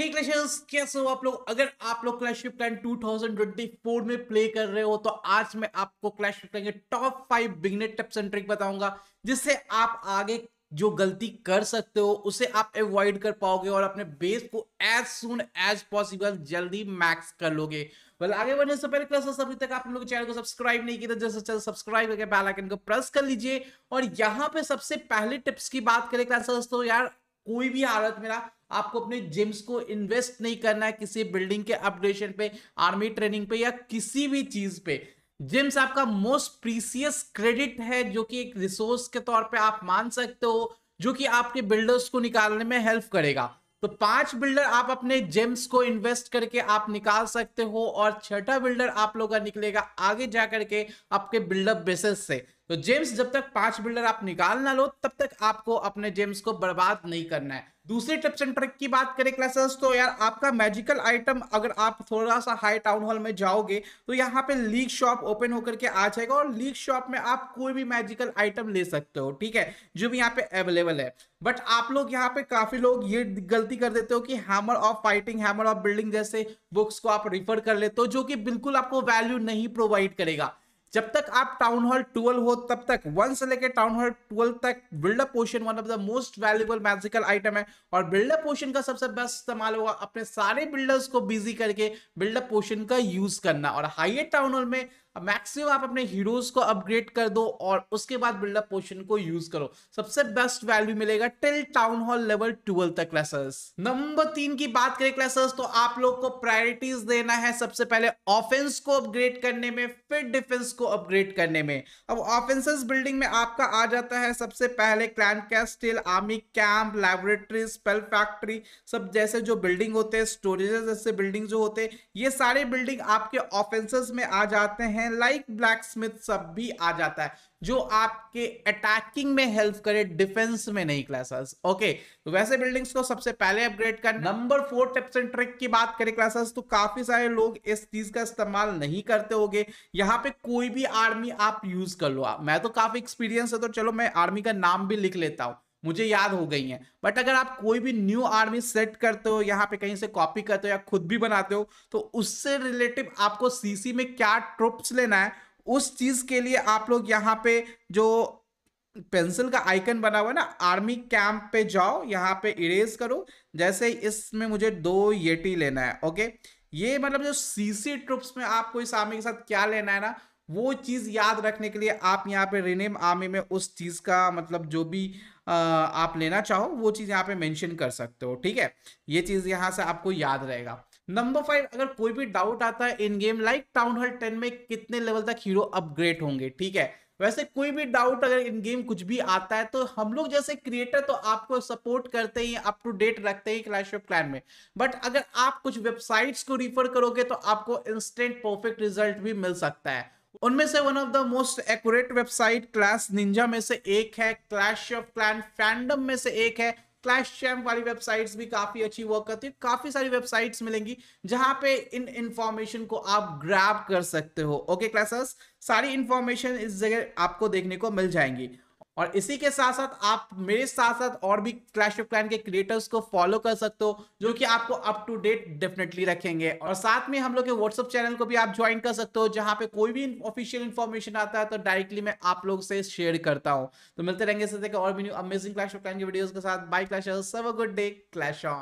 हे कैसे हो आप लोग अगर आप लोग क्लैश 2024 में प्ले कर रहे हो तो आज मैं आपको क्लैश के top five tips and trick बताऊंगा जिससे आप आगे जो गलती कर सकते हो उसे आप अवॉइड कर पाओगे और अपने बेस को एज सुन एज पॉसिबल जल्दी मैक्स कर लोगे वेल आगे बढ़ने से पहले क्लास अभी तक आप लोग चैनल को सब्सक्राइब नहीं किया जैसे जल्द सब्सक्राइब करके बेल आइकन को प्रेस कर लीजिए और यहाँ पे सबसे पहले टिप्स की बात करें क्लास दोस्तों यार कोई भी हालत मेरा आपको अपने जिम्स को इन्वेस्ट नहीं करना है किसी बिल्डिंग के अपग्रेडेशन पे आर्मी ट्रेनिंग पे या किसी भी चीज पे जिम्स आपका मोस्ट प्रीसियस क्रेडिट है जो कि एक रिसोर्स के तौर पे आप मान सकते हो जो कि आपके बिल्डर्स को निकालने में हेल्प करेगा तो पांच बिल्डर आप अपने जिम्स को इन्वेस्ट करके आप निकाल सकते हो और छठा बिल्डर आप लोग का निकलेगा आगे जा करके आपके बिल्डअप बेसिस से तो जेम्स जब तक पांच बिल्डर आप निकाल ना लो तब तक आपको अपने जेम्स को बर्बाद नहीं करना है दूसरे टिप्स एंड ट्रिक की बात करें क्लासेस तो यार आपका मैजिकल आइटम अगर आप थोड़ा सा हाई टाउन हॉल में जाओगे तो यहाँ पे लीग शॉप ओपन होकर के आ जाएगा और लीग शॉप में आप कोई भी मैजिकल आइटम ले सकते हो ठीक है जो भी यहाँ पे अवेलेबल है बट आप लोग यहाँ पे काफी लोग ये गलती कर देते हो कि hammer of fighting hammer of building जैसे बुक्स को आप रिफर कर लेते हो जो कि बिल्कुल आपको वैल्यू नहीं प्रोवाइड करेगा जब तक आप टाउन हॉल ट्वेल्व हो तब तक वन से लेकर टाउन हॉल ट्वेल्व तक buildup portion one of the most valuable magical item है और बिल्डअप पोर्शन का सबसे बेस्ट इस्तेमाल होगा अपने सारे बिल्डर्स को बिजी करके बिल्डअप पोशन का यूज करना और हाइयर टाउन हॉल में मैक्सिमम आप अपने हीरोज को अपग्रेड कर दो और उसके बाद बिल्डअप पोशन को यूज करो सबसे बेस्ट वैल्यू मिलेगा till town hall level twelve तक क्लासेस नंबर तीन की बात करें क्लासेस तो आप लोग को प्रायोरिटीज देना है सबसे पहले ऑफेंस को अपग्रेड करने में फिर डिफेंस को अपग्रेड करने में अब ऑफेंसेस बिल्डिंग में आपका आ जाता है सबसे पहले clan castle army camp laboratory spell factory सब जैसे जो बिल्डिंग होते हैं स्टोरेजेस जैसे बिल्डिंग जो होते हैं ये सारे बिल्डिंग आपके ऑफेंसेस में आ जाते हैं हैं लाइक ब्लैक स्मिथ सब भी आ जाता है जो आपके अटैकिंग में हेल्प करे डिफेंस में नहीं क्लासेस ओके तो वैसे बिल्डिंग्स को सबसे पहले अपग्रेड कर number four tips and trick की बात करें क्लासेस तो काफी सारे लोग इस चीज का इस्तेमाल नहीं करते हो गए यहाँ पे कोई भी आर्मी आप यूज कर लो मैं तो काफी एक्सपीरियंस है तो चलो मैं आर्मी का नाम भी लिख लेता हूँ मुझे याद हो गई हैं बट अगर आप कोई भी न्यू आर्मी सेट करते हो यहाँ पे कहीं से कॉपी करते हो या खुद भी बनाते हो तो उससे रिलेटिव आपको सीसी में क्या ट्रुप्स लेना है उस चीज़ के लिए आप लोग यहाँ पे जो पेंसिल का आइकन बना हुआ है ना आर्मी कैंप पे जाओ यहाँ पे इरेज करो जैसे इसमें मुझे दो येटी लेना है ओके ये मतलब जो सीसी ट्रुप्स में आपको इस आर्मी के साथ क्या लेना है ना वो चीज़ याद रखने के लिए आप यहाँ पे रिनेम आमे में उस चीज़ का मतलब जो भी आ, आप लेना चाहो वो चीज़ यहाँ पे मेंशन कर सकते हो ठीक है ये चीज़ यहाँ से आपको याद रहेगा नंबर फाइव अगर कोई भी डाउट आता है in game like town hall ten में कितने लेवल तक हीरो अपग्रेड होंगे ठीक है वैसे कोई भी डाउट अगर इन गेम कुछ भी आता है तो हम लोग जैसे क्रिएटर तो आपको सपोर्ट करते ही अप टू डेट रखते ही क्लैश ऑफ क्लैन में बट अगर आप कुछ वेबसाइट्स को रिफर करोगे तो आपको इंस्टेंट परफेक्ट रिजल्ट भी मिल सकता है उनमें से one of the most accurate website class ninja में से एक है क्लैश ऑफ क्लैन फैंडम में से एक है क्लैश चैम्प वाली वेबसाइट्स भी काफी अच्छी वर्क करती है काफी सारी वेबसाइट्स मिलेंगी जहां पे इन इंफॉर्मेशन को आप ग्रैब कर सकते हो ओके क्लासेस सारी इंफॉर्मेशन इस जगह आपको देखने को मिल जाएंगी और इसी के साथ साथ आप मेरे साथ साथ और भी क्लैश ऑफ क्लैन के क्रिएटर्स को फॉलो कर सकते हो जो कि आपको अप टू डेट डेफिनेटली रखेंगे और साथ में हम लोग के व्हाट्सअप चैनल को भी आप ज्वाइन कर सकते हो जहां पे कोई भी ऑफिशियल इन्फॉर्मेशन आता है तो डायरेक्टली मैं आप लोग से शेयर करता हूँ तो मिलते रहेंगे और भी new amazing clash of clan के वीडियो के साथ bye clash good day clash